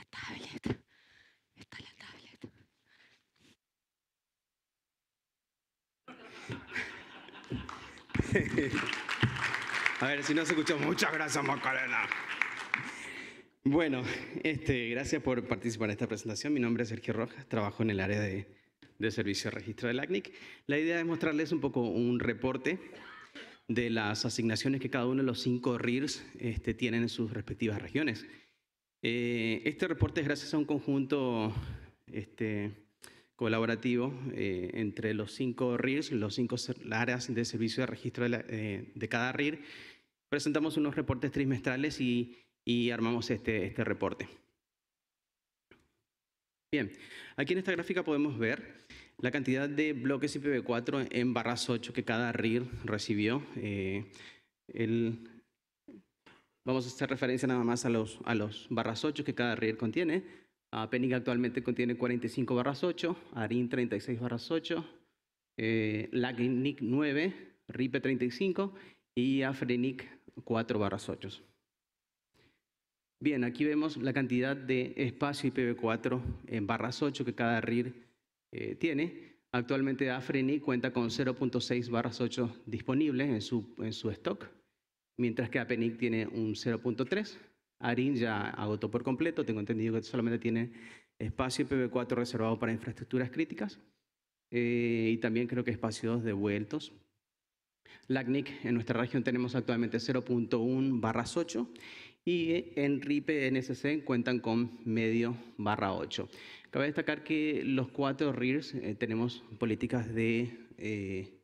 la tablet. Está la tablet. A ver, si no se escuchó, muchas gracias Macarena. Bueno, este, gracias por participar en esta presentación. Mi nombre es Sergio Rojas, trabajo en el área de, de servicio de registro del ACNIC. La idea es mostrarles un poco un reporte de las asignaciones que cada uno de los cinco RIRs este, tienen en sus respectivas regiones. Eh, este reporte es gracias a un conjunto este, colaborativo eh, entre los cinco RIRs, los cinco áreas de servicio de registro eh, de, cada RIR. Presentamos unos reportes trimestrales y, armamos este, este reporte. Bien, aquí en esta gráfica podemos ver la cantidad de bloques IPv4 en barras 8 que cada RIR recibió. el, Vamos a hacer referencia nada más a los, a los barras 8 que cada RIR contiene. a ah, Penning actualmente contiene 45 barras 8, ARIN 36 barras 8, LACNIC 9, RIPE 35 y AFRENIC 4 barras 8. Bien, aquí vemos la cantidad de espacio IPv4 en barras 8 que cada RIR eh, tiene. Actualmente AFRENIC cuenta con 0.6 barras 8 disponibles en su, en su stock mientras que APNIC tiene un 0.3. Arin ya agotó por completo, tengo entendido que solamente tiene espacio ipv 4 reservado para infraestructuras críticas eh, y también creo que espacios devueltos. LACNIC en nuestra región tenemos actualmente 0.1 barra 8 y en RIPE NSC cuentan con medio barra 8. Cabe destacar que los cuatro RIRs eh, tenemos políticas de eh,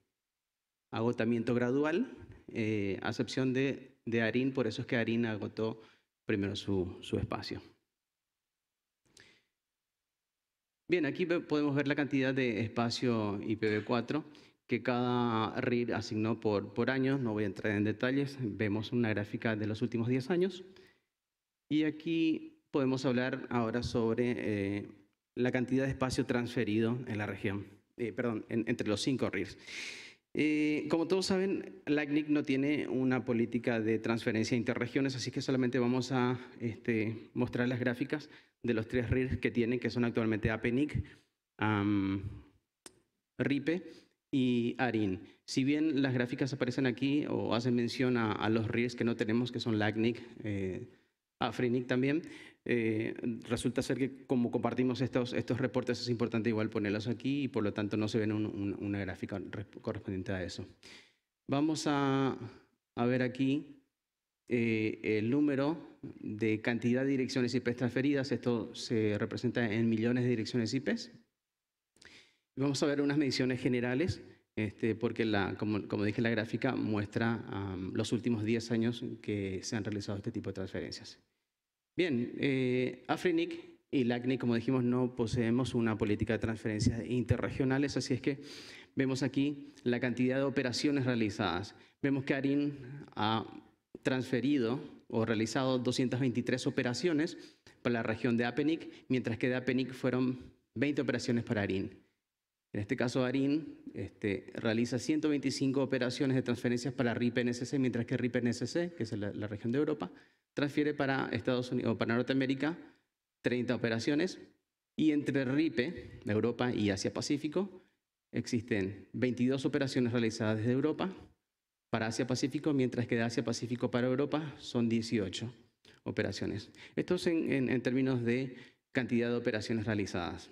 agotamiento gradual eh, a excepción de, de Arín, por eso es que Arín agotó primero su, espacio. Bien, aquí podemos ver la cantidad de espacio IPv4 que cada RIR asignó por, por años. No voy a entrar en detalles. Vemos una gráfica de los últimos 10 años. Y aquí podemos hablar ahora sobre eh, la cantidad de espacio transferido en la región, eh, perdón, entre los cinco RIRs. Eh, como todos saben, LACNIC no tiene una política de transferencia interregiones, así que solamente vamos a este, mostrar las gráficas de los tres RIRs que tienen, que son actualmente APNIC, RIPE y ARIN. Si bien las gráficas aparecen aquí o hacen mención a, los RIRs que no tenemos, que son LACNIC, eh, AFRINIC también, eh, resulta ser que como compartimos estos, estos reportes es importante igual ponerlos aquí y por lo tanto no se ve una gráfica correspondiente a eso. Vamos a, ver aquí eh, el número de cantidad de direcciones IP transferidas. Esto se representa en millones de direcciones IP. Vamos a ver unas mediciones generales, este, porque como, dije, la gráfica muestra los últimos 10 años que se han realizado este tipo de transferencias. Bien, eh, Afrinic y LACNIC, como dijimos, no poseemos una política de transferencias interregionales, así es que vemos aquí la cantidad de operaciones realizadas. Vemos que ARIN ha transferido o realizado 223 operaciones para la región de APENIC, mientras que de APENIC fueron 20 operaciones para ARIN. En este caso, ARIN este, realiza 125 operaciones de transferencias para RIP-NSC, mientras que RIP-NSC, que es la región de Europa, transfiere para Estados Unidos para Norteamérica 30 operaciones y entre RIPE, Europa y Asia Pacífico, existen 22 operaciones realizadas desde Europa para Asia Pacífico, mientras que de Asia Pacífico para Europa son 18 operaciones. Esto es en, en, términos de cantidad de operaciones realizadas.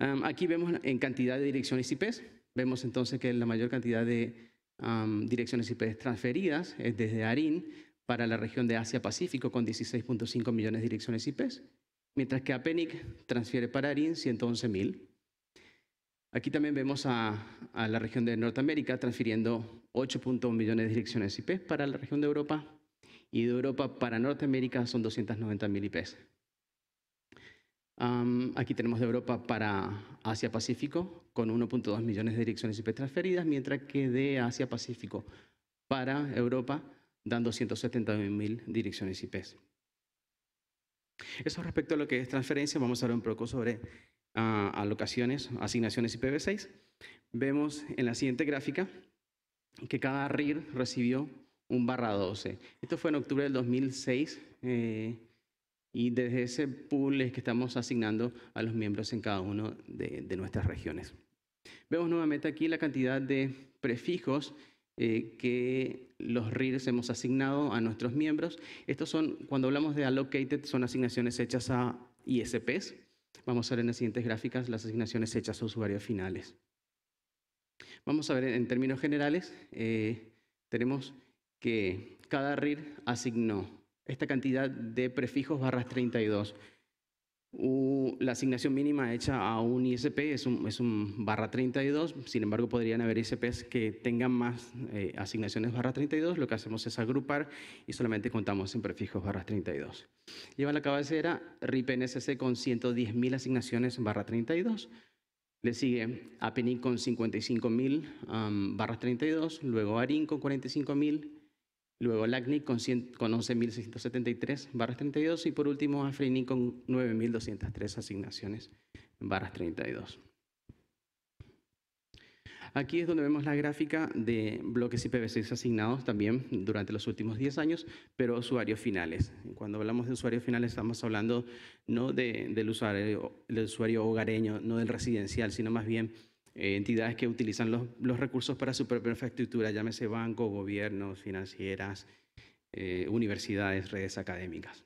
aquí vemos en cantidad de direcciones IPs, vemos entonces que la mayor cantidad de direcciones IP transferidas es desde ARIN para la región de Asia-Pacífico con 16.5 millones de direcciones IP, mientras que APENIC transfiere para ARIN 111.000. Aquí también vemos a, la región de Norteamérica transfiriendo 8.1 millones de direcciones IP para la región de Europa y de Europa para Norteamérica son 290.000 IPs. aquí tenemos de Europa para Asia-Pacífico con 1.2 millones de direcciones IP transferidas, mientras que de Asia-Pacífico para Europa dando mil direcciones IP. Eso respecto a lo que es transferencia, vamos a hablar un poco sobre ah, alocaciones, asignaciones IPv6. Vemos en la siguiente gráfica que cada RIR recibió un barra 12. Esto fue en octubre del 2006 eh, y desde ese pool es que estamos asignando a los miembros en cada una de, nuestras regiones. Vemos nuevamente aquí la cantidad de prefijos eh, que los RIRs hemos asignado a nuestros miembros. Estos son, cuando hablamos de allocated, son asignaciones hechas a ISPs. Vamos a ver en las siguientes gráficas las asignaciones hechas a usuarios finales. Vamos a ver en términos generales, eh, tenemos que cada RIR asignó esta cantidad de prefijos barras 32 la asignación mínima hecha a un ISP es un, barra 32, sin embargo podrían haber ISPs que tengan más eh, asignaciones barra 32, lo que hacemos es agrupar y solamente contamos en prefijos barra 32. Lleva la cabecera RIP NSC con 110.000 asignaciones barra 32, le sigue APNIC con 55.000 barra 32, luego ARIN con 45.000, Luego LACNIC con, 11.673 barras 32 y por último AFRINIC con 9.203 asignaciones barras 32. Aquí es donde vemos la gráfica de bloques IPv6 asignados también durante los últimos 10 años, pero usuarios finales. Cuando hablamos de usuarios finales estamos hablando no del, usuario, del usuario hogareño, no del residencial, sino más bien eh, entidades que utilizan los, recursos para su propia infraestructura, llámese bancos, gobiernos, financieras, eh, universidades, redes académicas.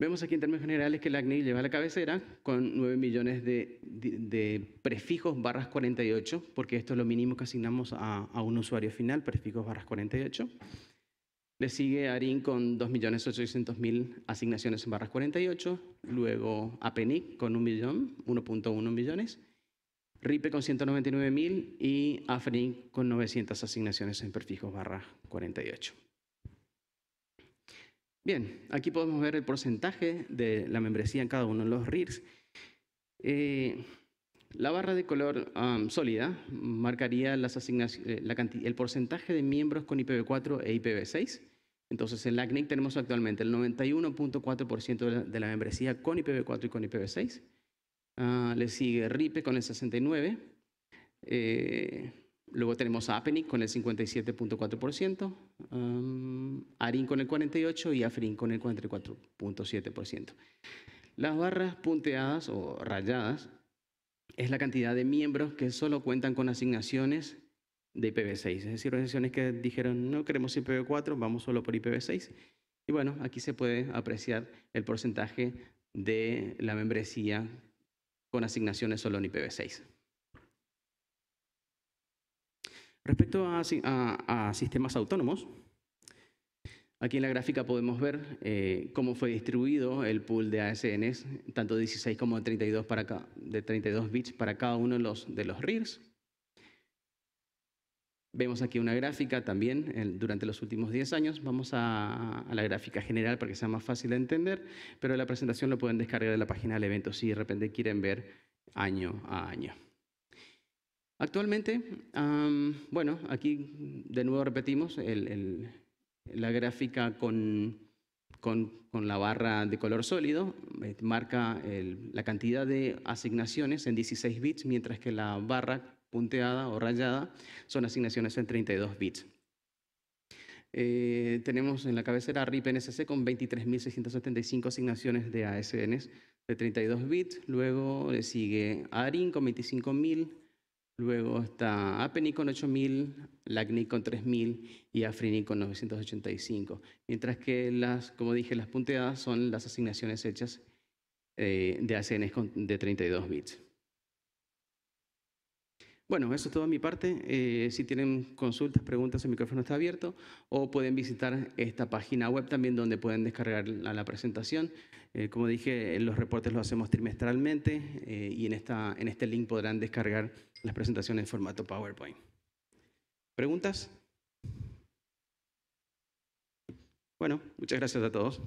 Vemos aquí en términos generales que la acNil lleva la cabecera con 9 millones de, prefijos barras 48, porque esto es lo mínimo que asignamos a, a un usuario final, prefijos barras 48. Le sigue Arin con 2.800.000 asignaciones en barras 48, luego Apenic con millón, 1.1 millones, RIPE con 199.000 y AFRIN con 900 asignaciones en prefijos barras 48. Bien, aquí podemos ver el porcentaje de la membresía en cada uno de los RIRs. Eh, la barra de color um, sólida marcaría las eh, el porcentaje de miembros con IPv4 e IPv6. Entonces, en la tenemos actualmente el 91.4% de la membresía con IPv4 y con IPv6. Ah, le sigue RIPE con el 69%. Eh, luego tenemos a con el 57.4%, um, ARIN con el 48% y AFRIN con el 44.7%. Las barras punteadas o rayadas es la cantidad de miembros que solo cuentan con asignaciones de IPv6, es decir, organizaciones que dijeron no queremos IPv4, vamos solo por IPv6. Y bueno, aquí se puede apreciar el porcentaje de la membresía con asignaciones solo en IPv6. Respecto a, a sistemas autónomos, Aquí en la gráfica podemos ver eh, cómo fue distribuido el pool de ASNs, tanto 16 como de 32, bits para cada uno de los, de RIRs. Vemos aquí una gráfica también durante los últimos 10 años. Vamos a, la gráfica general para que sea más fácil de entender, pero la presentación lo pueden descargar de la página del evento si de repente quieren ver año a año. Actualmente, bueno, aquí de nuevo repetimos el la gráfica con, con, la barra de color sólido, eh, marca la cantidad de asignaciones en 16 bits, mientras que la barra punteada o rayada son asignaciones en 32 bits. Eh, tenemos en la cabecera RIP NSC con 23.675 asignaciones de ASNs de 32 bits. Luego le eh, sigue ARIN con 25.000, Luego está APNI con 8000, LACNIC con 3000 y afrini con 985. Mientras que las, como dije, las punteadas son las asignaciones hechas eh, de ACNs de 32 bits. Bueno, eso es todo de mi parte. Eh, si tienen consultas, preguntas, el micrófono está abierto o pueden visitar esta página web también donde pueden descargar la, presentación. Eh, como dije, los reportes los hacemos trimestralmente eh, y en, esta, en este link podrán descargar las presentaciones en formato PowerPoint. ¿Preguntas? Bueno, muchas gracias a todos.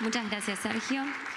Muchas gracias, Sergio.